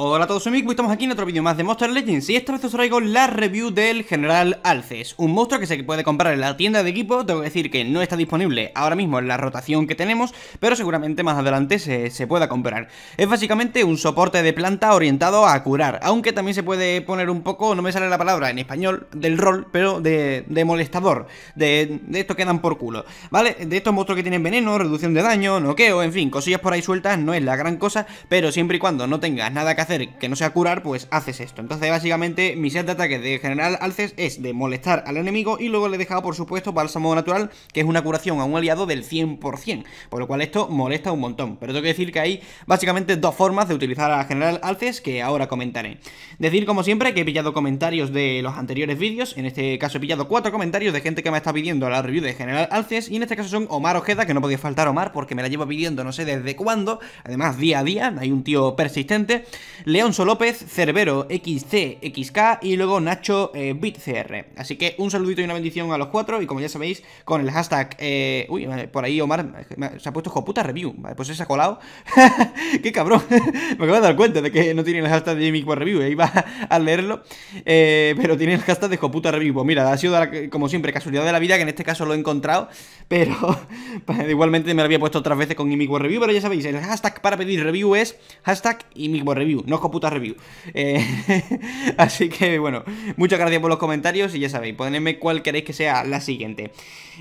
Hola a todos, amigos estamos aquí en otro vídeo más de Monster Legends y esta vez os traigo la review del General Alces, un monstruo que se puede comprar en la tienda de equipo, tengo que decir que no está disponible ahora mismo en la rotación que tenemos, pero seguramente más adelante se, pueda comprar. Es básicamente un soporte de planta orientado a curar, aunque también se puede poner un poco, no me sale la palabra en español, del rol, pero de, molestador, de, de esto que dan por culo, ¿vale? De estos monstruos que tienen veneno, reducción de daño, noqueo, en fin, cosillas por ahí sueltas, no es la gran cosa, pero siempre y cuando no tengas nada que hacer que no sea curar, pues haces esto. Entonces, básicamente, mi set de ataque de General Alces es de molestar al enemigo y luego le he dejado, por supuesto, bálsamo natural, que es una curación a un aliado del 100%, por lo cual esto molesta un montón. Pero tengo que decir que hay básicamente dos formas de utilizar a General Alces que ahora comentaré. Decir, como siempre, que he pillado comentarios de los anteriores vídeos, en este caso he pillado cuatro comentarios de gente que me está pidiendo la review de General Alces y en este caso son Omar Ojeda, que no podía faltar Omar porque me la llevo pidiendo no sé desde cuándo, además día a día, hay un tío persistente. Leonzo López, Cerbero, XC, XK y luego Nacho eh, BitCR. Así que un saludito y una bendición a los cuatro y como ya sabéis, con el hashtag... Eh, uy, por ahí Omar se ha puesto joputa review. Vale, pues se ha colado. ¡Qué cabrón! Me acabo de dar cuenta de que no tiene el hashtag de review. Eh, iba a leerlo. pero tiene el hashtag de joputa review. Pues mira, ha sido como siempre casualidad de la vida que en este caso lo he encontrado. Pero pues, igualmente me lo había puesto otras veces con Imicworld Review. Pero ya sabéis, el hashtag para pedir review es hashtag Review no es puta review. Eh, así que bueno, muchas gracias por los comentarios y ya sabéis, ponedme cuál queréis que sea la siguiente.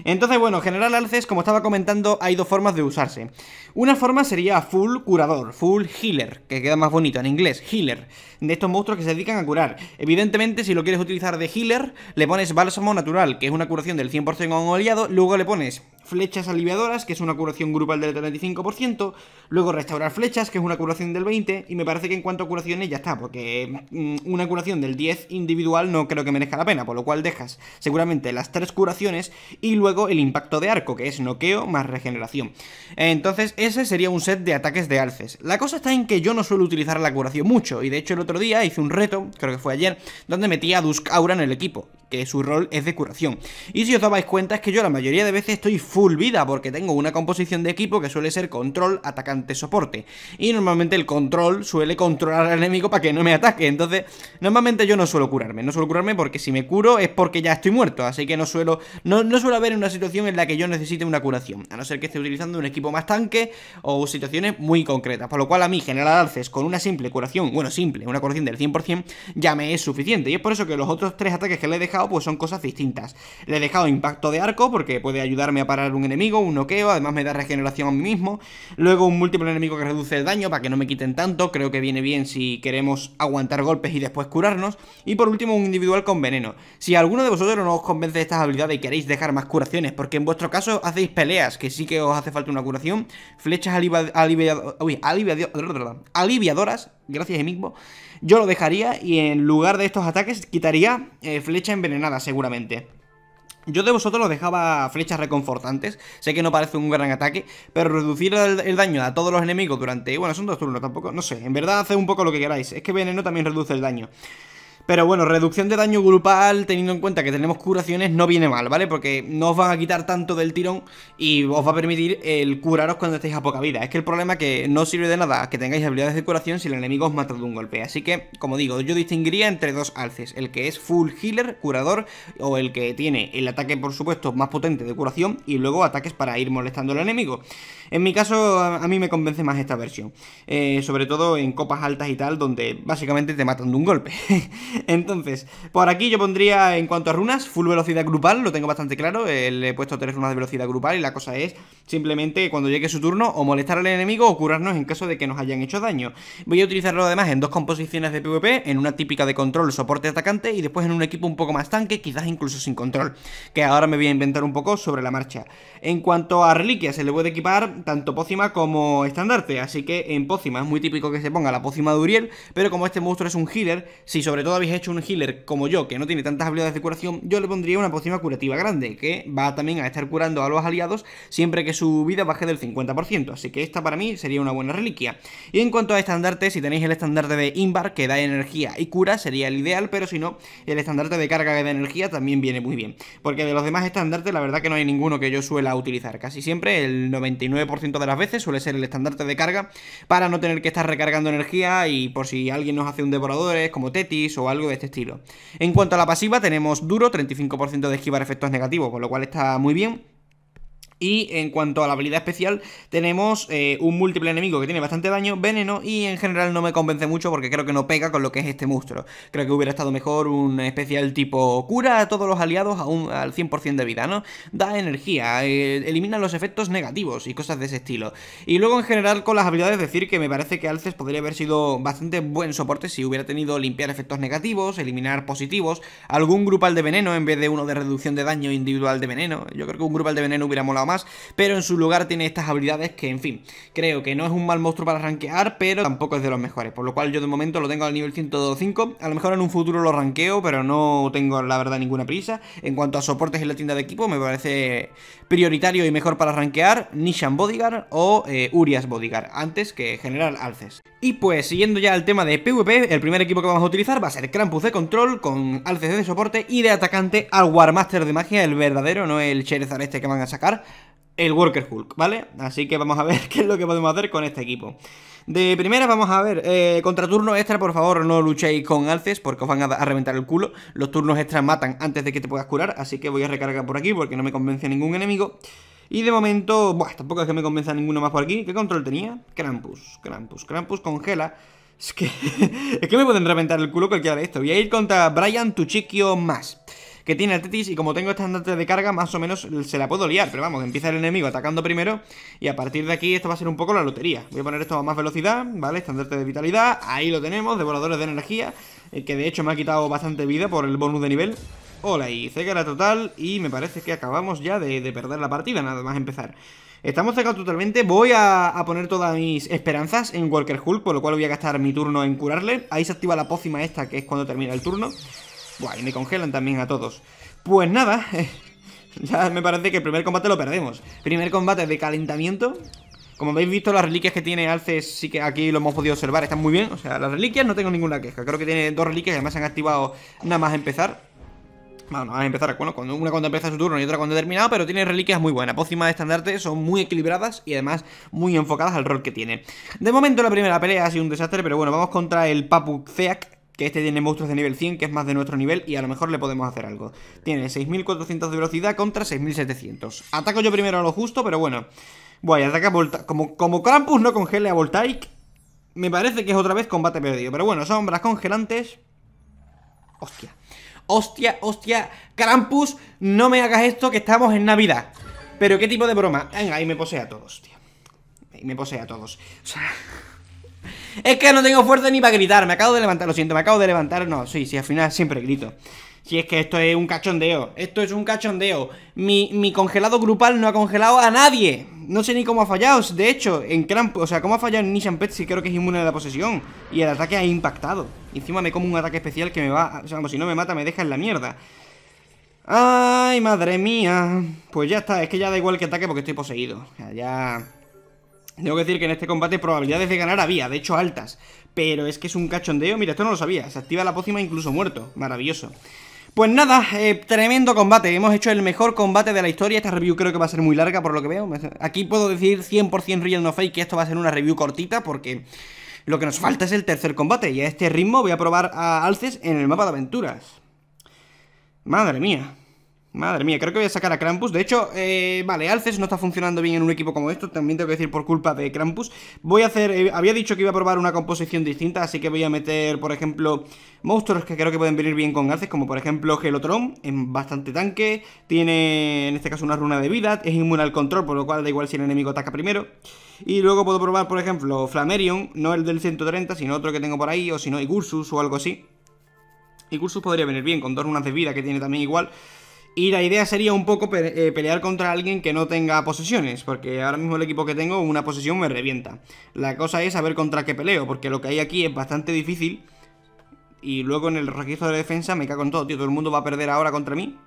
Entonces bueno, general alces, como estaba comentando, hay dos formas de usarse. Una forma sería full curador, full healer, que queda más bonito en inglés, healer, de estos monstruos que se dedican a curar. Evidentemente, si lo quieres utilizar de healer, le pones bálsamo natural, que es una curación del 100% a un luego le pones flechas aliviadoras, que es una curación grupal del 35%, luego restaurar flechas, que es una curación del 20%, y me parece que en cuanto a curaciones ya está, porque mm, una curación del 10 individual no creo que merezca la pena, por lo cual dejas seguramente las tres curaciones y luego el impacto de arco, que es noqueo más regeneración. Entonces ese sería un set de ataques de alces. La cosa está en que yo no suelo utilizar la curación mucho, y de hecho el otro día hice un reto, creo que fue ayer, donde metí a Dusk Aura en el equipo, que su rol es de curación. Y si os dabais cuenta es que yo la mayoría de veces estoy full vida, porque tengo una composición de equipo que suele ser control, atacante, soporte. Y normalmente el control suele controlar al enemigo para que no me ataque. Entonces, normalmente yo no suelo curarme. No suelo curarme porque si me curo es porque ya estoy muerto. Así que no suelo. No, suelo haber una situación en la que yo necesite una curación. A no ser que esté utilizando un equipo más tanque o situaciones muy concretas. Por lo cual, a mí, generar alces con una simple curación, bueno, simple, una curación del 100%, ya me es suficiente. Y es por eso que los otros tres ataques que le he dejado, pues son cosas distintas. Le he dejado impacto de arco porque puede ayudarme a parar un enemigo, un noqueo, además me da regeneración a mí mismo. Luego un múltiple enemigo que reduce el daño para que no me quiten tanto, creo que viene bien si queremos aguantar golpes y después curarnos. Y por último un individual con veneno. Si alguno de vosotros no os convence de estas habilidades y queréis dejar más curaciones, porque en vuestro caso hacéis peleas, que sí que os hace falta una curación, flechas aliviadoras, Gracias aliviadoras, gracias mismo, yo lo dejaría y en lugar de estos ataques quitaría eh, flecha envenenada seguramente. Yo de vosotros los dejaba flechas reconfortantes, sé que no parece un gran ataque, pero reducir el, daño a todos los enemigos durante... Bueno, son dos turnos tampoco, no sé, en verdad hace un poco lo que queráis, es que veneno también reduce el daño. Pero bueno, reducción de daño grupal, teniendo en cuenta que tenemos curaciones, no viene mal, ¿vale? Porque no os van a quitar tanto del tirón y os va a permitir el curaros cuando estéis a poca vida. Es que el problema es que no sirve de nada que tengáis habilidades de curación si el enemigo os mata de un golpe. Así que, como digo, yo distinguiría entre dos alces. El que es full healer, curador, o el que tiene el ataque, por supuesto, más potente de curación y luego ataques para ir molestando al enemigo. En mi caso, a mí me convence más esta versión. Eh, sobre todo en copas altas y tal, donde básicamente te matan de un golpe. Entonces, por aquí yo pondría, en cuanto a runas, full velocidad grupal, lo tengo bastante claro. Eh, le he puesto tres runas de velocidad grupal y la cosa es simplemente cuando llegue su turno o molestar al enemigo o curarnos en caso de que nos hayan hecho daño. Voy a utilizarlo además en dos composiciones de PvP, en una típica de control, soporte atacante y después en un equipo un poco más tanque, quizás incluso sin control, que ahora me voy a inventar un poco sobre la marcha. En cuanto a reliquias, se le puede equipar tanto pócima como estandarte, así que en pócima es muy típico que se ponga la pócima de Uriel, pero como este monstruo es un healer, si sobre todo habéis hecho un healer como yo, que no tiene tantas habilidades de curación, yo le pondría una pócima curativa grande, que va también a estar curando a los aliados siempre que su vida baje del 50%, así que esta para mí sería una buena reliquia. Y en cuanto a estandarte, si tenéis el estandarte de Inbar, que da energía y cura, sería el ideal, pero si no, el estandarte de carga que da energía también viene muy bien, porque de los demás estandartes la verdad que no hay ninguno que yo suela utilizar. Casi siempre, el 99% de las veces, suele ser el estandarte de carga para no tener que estar recargando energía y por si alguien nos hace un es como Tetis o algo de este estilo. En cuanto a la pasiva, tenemos duro, 35% de esquivar efectos negativos, con lo cual está muy bien. Y en cuanto a la habilidad especial, tenemos eh, un múltiple enemigo que tiene bastante daño, veneno, y en general no me convence mucho porque creo que no pega con lo que es este monstruo. Creo que hubiera estado mejor un especial tipo cura a todos los aliados a al 100% de vida, ¿no? Da energía, eh, elimina los efectos negativos y cosas de ese estilo. Y luego en general con las habilidades decir que me parece que Alces podría haber sido bastante buen soporte si hubiera tenido limpiar efectos negativos, eliminar positivos, algún grupal de veneno en vez de uno de reducción de daño individual de veneno. Yo creo que un grupal de veneno hubiera molado más, pero en su lugar tiene estas habilidades que, en fin, creo que no es un mal monstruo para rankear, pero tampoco es de los mejores, por lo cual yo de momento lo tengo al nivel 105, a lo mejor en un futuro lo ranqueo, pero no tengo la verdad ninguna prisa. En cuanto a soportes en la tienda de equipo, me parece prioritario y mejor para rankear Nishan Bodyguard o eh, Urias Bodyguard, antes que General Alces. Y pues, siguiendo ya el tema de PvP, el primer equipo que vamos a utilizar va a ser Krampus de control, con Alces de soporte y de atacante al Warmaster de magia, el verdadero, no el Cherezar este que van a sacar el Worker Hulk, ¿vale? Así que vamos a ver qué es lo que podemos hacer con este equipo. De primera vamos a ver, eh, contra turno extra por favor no luchéis con alces porque os van a, reventar el culo. Los turnos extra matan antes de que te puedas curar, así que voy a recargar por aquí porque no me convence ningún enemigo. Y de momento, buah, tampoco es que me convenza ninguno más por aquí. ¿Qué control tenía? Krampus, Krampus, Krampus congela. Es que, es que me pueden reventar el culo cualquiera de esto. Voy a ir contra Brian Tuchikio más que tiene el Tetis y como tengo esta andante de carga, más o menos se la puedo liar. Pero vamos, empieza el enemigo atacando primero y a partir de aquí esto va a ser un poco la lotería. Voy a poner esto a más velocidad, ¿vale? Estandarte de vitalidad, ahí lo tenemos, devoradores de energía, eh, que de hecho me ha quitado bastante vida por el bonus de nivel. Hola, y la total y me parece que acabamos ya de, perder la partida, nada más empezar. Estamos cerca totalmente, voy a, poner todas mis esperanzas en Walker Hulk, por lo cual voy a gastar mi turno en curarle. Ahí se activa la pócima esta, que es cuando termina el turno. Buah, y me congelan también a todos. Pues nada, ya me parece que el primer combate lo perdemos. Primer combate de calentamiento. Como habéis visto, las reliquias que tiene Alce sí que aquí lo hemos podido observar, están muy bien. O sea, las reliquias no tengo ninguna queja. Creo que tiene dos reliquias además se han activado nada más empezar. Bueno, a empezar, bueno, cuando, una cuando empieza su turno y otra cuando ha terminado, pero tiene reliquias muy buenas. Pócimas de estandarte son muy equilibradas y además muy enfocadas al rol que tiene. De momento la primera pelea ha sido un desastre, pero bueno, vamos contra el Papu Ceac, que este tiene monstruos de nivel 100, que es más de nuestro nivel, y a lo mejor le podemos hacer algo. Tiene 6400 de velocidad contra 6700. Ataco yo primero a lo justo, pero bueno. Voy, ataca Volta... Como, como Krampus no congele a Voltaic, me parece que es otra vez combate perdido. Pero bueno, sombras congelantes... Hostia. Hostia, hostia. Krampus, no me hagas esto que estamos en Navidad. Pero qué tipo de broma. Venga, ahí me posee a todos, tío. Ahí me posee a todos. O sea... Es que no tengo fuerza ni para gritar. Me acabo de levantar, lo siento, me acabo de levantar. No, sí, sí, al final siempre grito. Si es que esto es un cachondeo, esto es un cachondeo. Mi, mi congelado grupal no ha congelado a nadie. No sé ni cómo ha fallado. De hecho, en Cramp, o sea, cómo ha fallado en Nishan Petsy, creo que es inmune a la posesión. Y el ataque ha impactado. Encima me como un ataque especial que me va. O sea, como si no me mata, me deja en la mierda. Ay, madre mía. Pues ya está, es que ya da igual que ataque porque estoy poseído. ya... Tengo que decir que en este combate probabilidades de ganar había, de hecho altas. Pero es que es un cachondeo. Mira, esto no lo sabía. Se activa la pócima incluso muerto. Maravilloso. Pues nada, eh, tremendo combate. Hemos hecho el mejor combate de la historia. Esta review creo que va a ser muy larga por lo que veo. Aquí puedo decir 100% real no fake que esto va a ser una review cortita porque lo que nos falta es el tercer combate. Y a este ritmo voy a probar a Alces en el mapa de aventuras. Madre mía. Madre mía, creo que voy a sacar a Krampus. De hecho, eh, vale, Alces no está funcionando bien en un equipo como esto. También tengo que decir por culpa de Krampus. Voy a hacer... Eh, había dicho que iba a probar una composición distinta, así que voy a meter, por ejemplo, monstruos que creo que pueden venir bien con Alces, como por ejemplo Gelotron, en bastante tanque. Tiene, en este caso, una runa de vida. Es inmune al control, por lo cual da igual si el enemigo ataca primero. Y luego puedo probar, por ejemplo, Flamerion, no el del 130, sino otro que tengo por ahí, o si no, Igursus o algo así. Igursus podría venir bien, con dos runas de vida que tiene también igual... Y la idea sería un poco eh, pelear contra alguien que no tenga posesiones, porque ahora mismo el equipo que tengo, una posesión me revienta. La cosa es saber contra qué peleo, porque lo que hay aquí es bastante difícil. Y luego en el registro de defensa me cago en todo, tío. Todo el mundo va a perder ahora contra mí,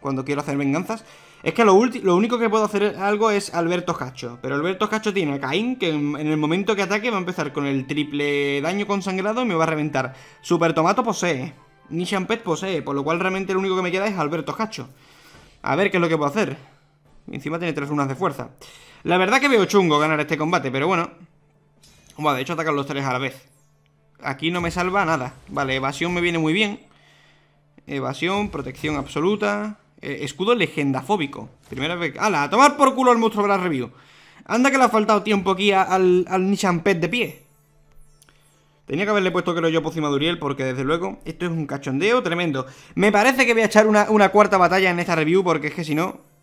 cuando quiero hacer venganzas. Es que lo, lo único que puedo hacer algo es Alberto Cacho. Pero Alberto Cacho tiene a Caín, que en, en, el momento que ataque va a empezar con el triple daño consangrado y me va a reventar. Super Tomato posee. Nishan posee, por lo cual realmente lo único que me queda es Alberto Cacho. A ver qué es lo que puedo hacer. Encima tiene tres unas de fuerza. La verdad que veo chungo ganar este combate, pero bueno. Bueno, de hecho atacan los tres a la vez. Aquí no me salva nada. Vale, evasión me viene muy bien. Evasión, protección absoluta. Eh, escudo legendafóbico. Primera vez. ¡Hala! A tomar por culo al monstruo la review. Anda que le ha faltado tiempo aquí al, al Nishan Pet de pie. Tenía que haberle puesto, creo yo, encima de Uriel, porque desde luego esto es un cachondeo tremendo. Me parece que voy a echar una, cuarta batalla en esta review, porque es que si no...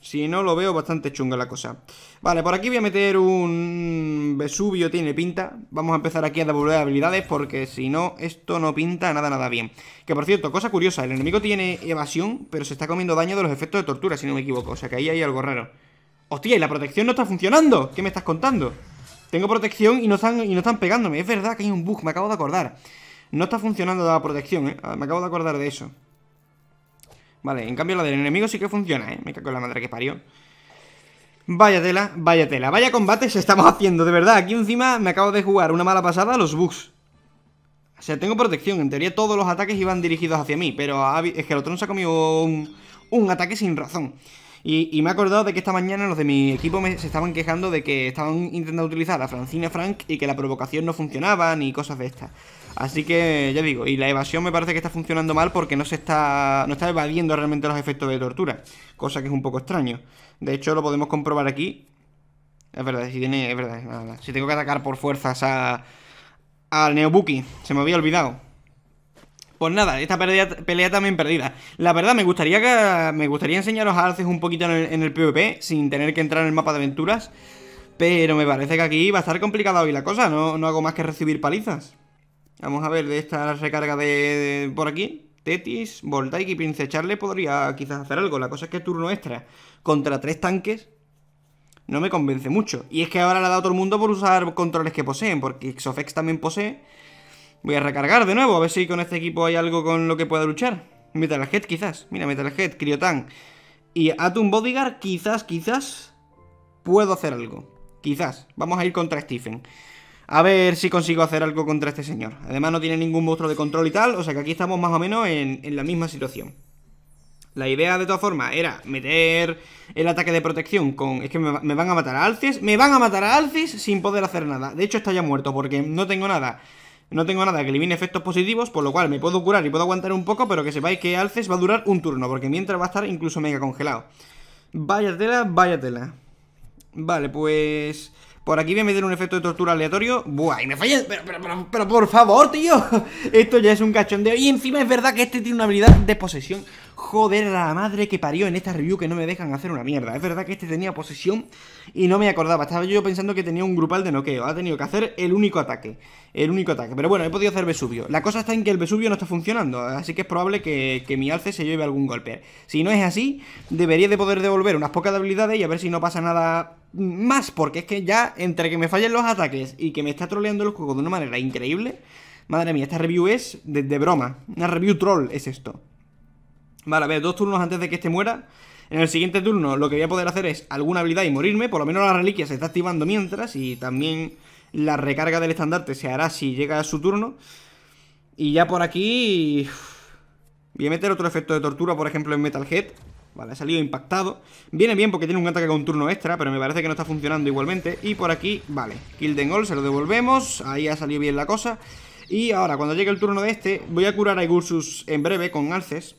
Si no, lo veo bastante chunga la cosa. Vale, por aquí voy a meter un... Vesubio tiene pinta. Vamos a empezar aquí a devolver habilidades, porque si no, esto no pinta nada, nada bien. Que por cierto, cosa curiosa, el enemigo tiene evasión, pero se está comiendo daño de los efectos de tortura, si no me equivoco. O sea que ahí hay algo raro. ¡Hostia, y la protección no está funcionando! ¿Qué me estás contando? Tengo protección y no, están, y no están pegándome. Es verdad que hay un bug, me acabo de acordar. No está funcionando la protección, ¿eh? ah, Me acabo de acordar de eso. Vale, en cambio la del enemigo sí que funciona, ¿eh? Me cago en la madre que parió. Vaya tela, vaya tela. Vaya combate combates estamos haciendo, de verdad. Aquí encima me acabo de jugar una mala pasada a los bugs. O sea, tengo protección. En teoría todos los ataques iban dirigidos hacia mí, pero es que el otro nos ha comido un, un ataque sin razón. Y, me he acordado de que esta mañana los de mi equipo se estaban quejando de que estaban intentando utilizar a Francine Frank y que la provocación no funcionaba ni cosas de estas. Así que ya digo, y la evasión me parece que está funcionando mal porque no se está no está evadiendo realmente los efectos de tortura, cosa que es un poco extraño. De hecho lo podemos comprobar aquí. Es verdad, si tiene, es verdad, si tengo que atacar por fuerzas a al Neobuki, se me había olvidado. Pues nada, esta pelea, también perdida. La verdad, me gustaría que, me gustaría enseñaros a Arces un poquito en el, PvP, sin tener que entrar en el mapa de aventuras. Pero me parece que aquí va a estar complicada hoy la cosa, no, no hago más que recibir palizas. Vamos a ver, de esta recarga de, por aquí. Tetis, Voltaic y Prince Charlie podría quizás hacer algo. La cosa es que turno extra contra tres tanques no me convence mucho. Y es que ahora la ha dado todo el mundo por usar controles que poseen, porque Xofex también posee Voy a recargar de nuevo, a ver si con este equipo hay algo con lo que pueda luchar. Metal Head quizás. Mira, Metal Head, Y Atom Bodyguard, quizás, quizás puedo hacer algo. Quizás. Vamos a ir contra Stephen. A ver si consigo hacer algo contra este señor. Además no tiene ningún monstruo de control y tal, o sea que aquí estamos más o menos en, la misma situación. La idea, de todas formas, era meter el ataque de protección con... Es que me, me van a matar a Alces. ¡Me van a matar a Alces sin poder hacer nada! De hecho, está ya muerto porque no tengo nada no tengo nada que elimine efectos positivos, por lo cual me puedo curar y puedo aguantar un poco, pero que sepáis que Alces va a durar un turno, porque mientras va a estar incluso mega congelado. Vaya tela, vaya tela. Vale, pues... Por aquí voy a meter un efecto de tortura aleatorio. Buah, y me falla. Pero, pero, pero, pero, por favor, tío. Esto ya es un cachondeo. Y encima es verdad que este tiene una habilidad de posesión Joder la madre que parió en esta review que no me dejan hacer una mierda. Es verdad que este tenía posesión y no me acordaba. Estaba yo pensando que tenía un grupal de noqueo. Ha tenido que hacer el único ataque. El único ataque. Pero bueno, he podido hacer Vesubio. La cosa está en que el Vesubio no está funcionando. Así que es probable que, mi alce se lleve algún golpe. Si no es así, debería de poder devolver unas pocas habilidades y a ver si no pasa nada más. Porque es que ya entre que me fallen los ataques y que me está troleando los juego de una manera increíble... Madre mía, esta review es de broma. Una review troll es esto. Vale, a ver, dos turnos antes de que este muera. En el siguiente turno lo que voy a poder hacer es alguna habilidad y morirme. Por lo menos la reliquia se está activando mientras. Y también la recarga del estandarte se hará si llega a su turno. Y ya por aquí... Voy a meter otro efecto de tortura, por ejemplo, en Metal Head. Vale, ha salido impactado. Viene bien porque tiene un ataque con turno extra, pero me parece que no está funcionando igualmente. Y por aquí, vale, Kill the se lo devolvemos. Ahí ha salido bien la cosa. Y ahora, cuando llegue el turno de este, voy a curar a Igursus en breve con alces.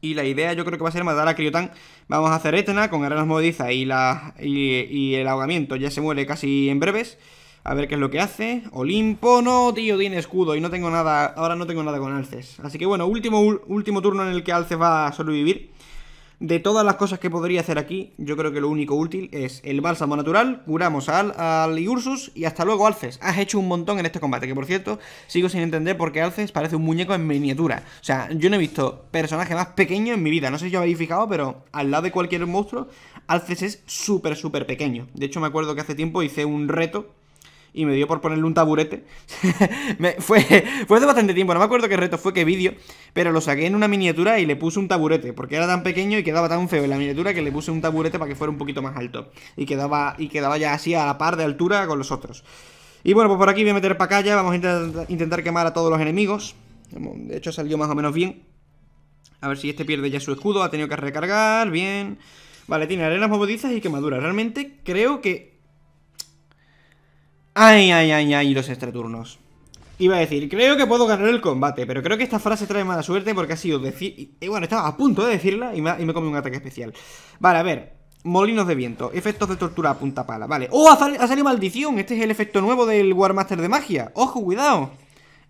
Y la idea yo creo que va a ser matar a Criotan. Vamos a hacer Etna con Arenas modizas y, la, y, el ahogamiento ya se muere casi en breves. A ver qué es lo que hace. Olimpo, no, tío, tiene escudo y no tengo nada, ahora no tengo nada con Alces. Así que bueno, último, último turno en el que Alces va a sobrevivir. De todas las cosas que podría hacer aquí, yo creo que lo único útil es el bálsamo natural, curamos al, al y hasta luego Alces. Has hecho un montón en este combate, que por cierto, sigo sin entender por qué Alces parece un muñeco en miniatura. O sea, yo no he visto personaje más pequeño en mi vida, no sé si os habéis fijado, pero al lado de cualquier monstruo, Alces es súper, súper pequeño. De hecho, me acuerdo que hace tiempo hice un reto y me dio por ponerle un taburete. fue, fue hace bastante tiempo, no me acuerdo qué reto fue, qué vídeo, pero lo saqué en una miniatura y le puse un taburete, porque era tan pequeño y quedaba tan feo en la miniatura que le puse un taburete para que fuera un poquito más alto. Y quedaba, y quedaba ya así a la par de altura con los otros. Y bueno, pues por aquí voy a meter ya. vamos a intentar quemar a todos los enemigos. De hecho salió más o menos bien. A ver si este pierde ya su escudo, ha tenido que recargar, bien... Vale, tiene arenas movedizas y quemaduras. Realmente creo que Ay, ay, ay, ay, los extraturnos. Iba a decir, creo que puedo ganar el combate, pero creo que esta frase trae mala suerte porque ha sido decir... bueno, estaba a punto de decirla y me, y comí un ataque especial. Vale, a ver, Molinos de viento, efectos de tortura a punta pala, vale. ¡Oh, ha, salido maldición! Este es el efecto nuevo del Warmaster de magia. ¡Ojo, cuidado!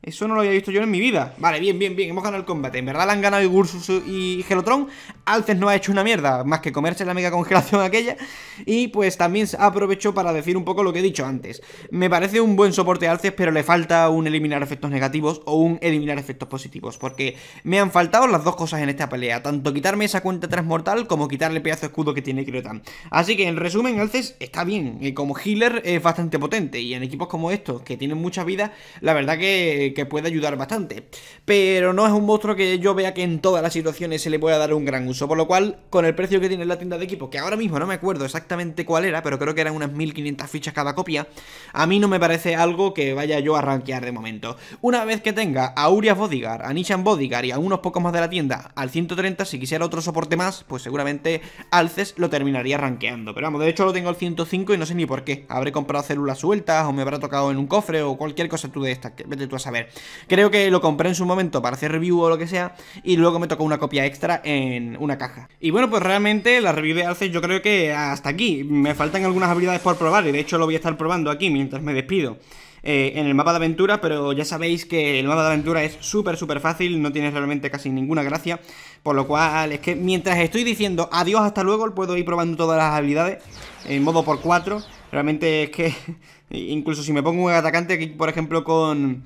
Eso no lo había visto yo en mi vida. Vale, bien, bien, bien. Hemos ganado el combate. En verdad la han ganado Igursus y Gelotron. Alces no ha hecho una mierda, más que comerse la mega congelación aquella. Y pues también aprovechó para decir un poco lo que he dicho antes. Me parece un buen soporte Alces, pero le falta un eliminar efectos negativos o un eliminar efectos positivos. Porque me han faltado las dos cosas en esta pelea. Tanto quitarme esa cuenta mortal como quitarle el pedazo de escudo que tiene Kirotan. Así que en resumen, Alces está bien. Y como healer es bastante potente. Y en equipos como estos, que tienen mucha vida, la verdad que que, puede ayudar bastante. Pero no es un monstruo que yo vea que en todas las situaciones se le pueda dar un gran uso. Por lo cual, con el precio que tiene la tienda de equipo, que ahora mismo no me acuerdo exactamente cuál era, pero creo que eran unas 1500 fichas cada copia, a mí no me parece algo que vaya yo a rankear de momento. Una vez que tenga a Urias Bodyguard, a Nishan Bodyguard y a unos pocos más de la tienda al 130, si quisiera otro soporte más, pues seguramente Alces lo terminaría rankeando. Pero vamos, de hecho lo tengo al 105 y no sé ni por qué. Habré comprado células sueltas o me habrá tocado en un cofre o cualquier cosa tú de estas, vete tú a saber. Creo que lo compré en su momento para hacer review o lo que sea, y luego me tocó una copia extra en una caja. Y bueno, pues realmente la review de Alce yo creo que hasta aquí. Me faltan algunas habilidades por probar, y de hecho lo voy a estar probando aquí mientras me despido. Eh, en el mapa de aventura, pero ya sabéis que el mapa de aventura es súper, súper fácil, no tiene realmente casi ninguna gracia, por lo cual es que mientras estoy diciendo adiós hasta luego, puedo ir probando todas las habilidades en modo por 4 realmente es que incluso si me pongo un atacante aquí, por ejemplo, con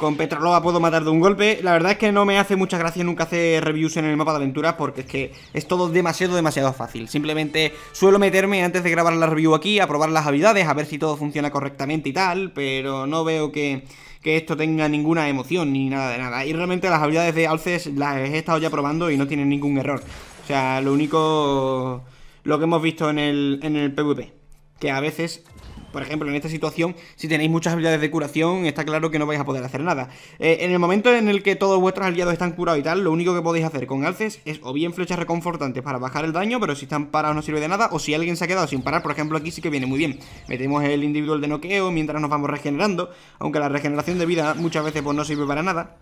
con Petrolova puedo matar de un golpe. La verdad es que no me hace mucha gracia nunca hacer reviews en el mapa de aventuras porque es que es todo demasiado, demasiado fácil. Simplemente suelo meterme antes de grabar la review aquí a probar las habilidades, a ver si todo funciona correctamente y tal, pero no veo que, esto tenga ninguna emoción ni nada de nada. Y realmente las habilidades de Alces las he estado ya probando y no tienen ningún error. O sea, lo único... lo que hemos visto en el, en el PvP. Que a veces por ejemplo, en esta situación, si tenéis muchas habilidades de curación, está claro que no vais a poder hacer nada. Eh, en el momento en el que todos vuestros aliados están curados y tal, lo único que podéis hacer con alces es o bien flechas reconfortantes para bajar el daño, pero si están parados no sirve de nada, o si alguien se ha quedado sin parar, por ejemplo, aquí sí que viene muy bien. Metemos el individual de noqueo mientras nos vamos regenerando, aunque la regeneración de vida muchas veces pues, no sirve para nada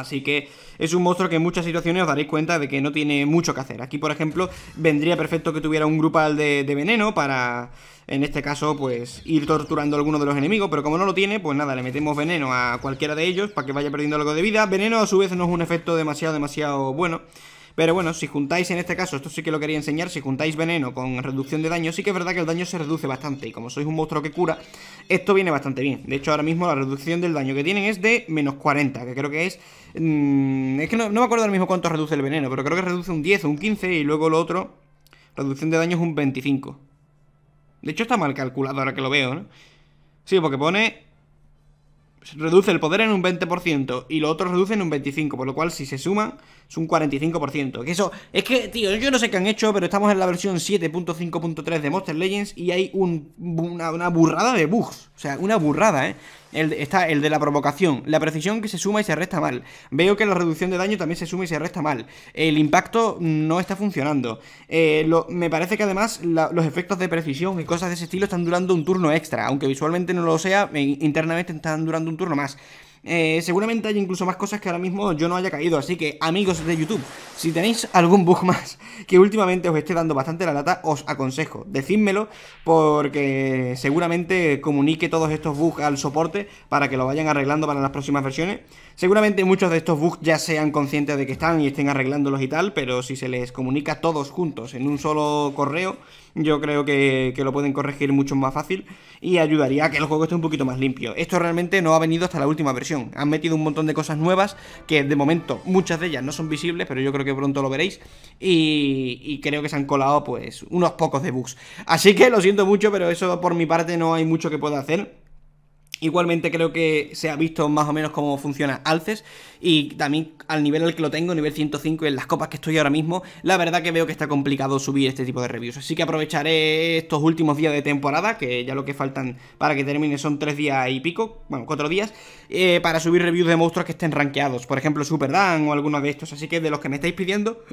así que es un monstruo que en muchas situaciones os daréis cuenta de que no tiene mucho que hacer. Aquí, por ejemplo, vendría perfecto que tuviera un grupal de, veneno para, en este caso, pues ir torturando a alguno de los enemigos, pero como no lo tiene, pues nada, le metemos veneno a cualquiera de ellos para que vaya perdiendo algo de vida. Veneno a su vez no es un efecto demasiado, demasiado bueno. Pero bueno, si juntáis en este caso, esto sí que lo quería enseñar, si juntáis veneno con reducción de daño, sí que es verdad que el daño se reduce bastante. Y como sois un monstruo que cura, esto viene bastante bien. De hecho, ahora mismo la reducción del daño que tienen es de menos 40, que creo que es... Mm, es que no, no me acuerdo ahora mismo cuánto reduce el veneno, pero creo que reduce un 10 o un 15 y luego lo otro... Reducción de daño es un 25. De hecho está mal calculado ahora que lo veo, ¿no? Sí, porque pone reduce el poder en un 20% y lo otro reduce en un 25%, por lo cual si se suman es un 45%. Que eso, es que, tío, yo no sé qué han hecho, pero estamos en la versión 7.5.3 de Monster Legends y hay una, una burrada de bugs. O sea, una burrada, ¿eh? está el de la provocación, la precisión que se suma y se resta mal. Veo que la reducción de daño también se suma y se resta mal. El impacto no está funcionando. Eh, me parece que además los efectos de precisión y cosas de ese estilo están durando un turno extra, aunque visualmente no lo sea, eh, internamente están durando un turno más. Eh, seguramente hay incluso más cosas que ahora mismo yo no haya caído. Así que, amigos de YouTube, si tenéis algún bug más que últimamente os esté dando bastante la lata, os aconsejo, decídmelo, porque seguramente comunique todos estos bugs al soporte para que lo vayan arreglando para las próximas versiones. Seguramente muchos de estos bugs ya sean conscientes de que están y estén arreglándolos y tal, pero si se les comunica todos juntos en un solo correo, yo creo que, lo pueden corregir mucho más fácil y ayudaría a que el juego esté un poquito más limpio. Esto realmente no ha venido hasta la última versión. Han metido un montón de cosas nuevas que de momento muchas de ellas no son visibles, pero yo creo que pronto lo veréis y, y creo que se han colado pues unos pocos de bugs. Así que lo siento mucho, pero eso por mi parte no hay mucho que pueda hacer. Igualmente creo que se ha visto más o menos cómo funciona Alces y también al nivel al que lo tengo, nivel 105 en las copas que estoy ahora mismo, la verdad que veo que está complicado subir este tipo de reviews. Así que aprovecharé estos últimos días de temporada, que ya lo que faltan para que termine son tres días y pico, bueno, cuatro días, eh, para subir reviews de monstruos que estén rankeados, por ejemplo Super Dan o alguno de estos. Así que de los que me estáis pidiendo,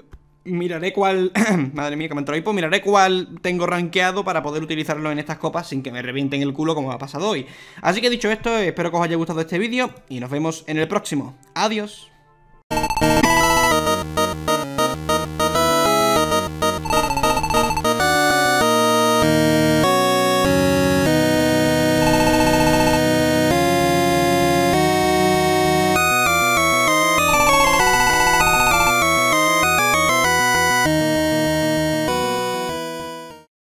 miraré cuál... madre mía, que me entró Miraré cuál tengo rankeado para poder utilizarlo en estas copas sin que me revienten el culo como ha pasado hoy. Así que dicho esto, espero que os haya gustado este vídeo y nos vemos en el próximo. Adiós.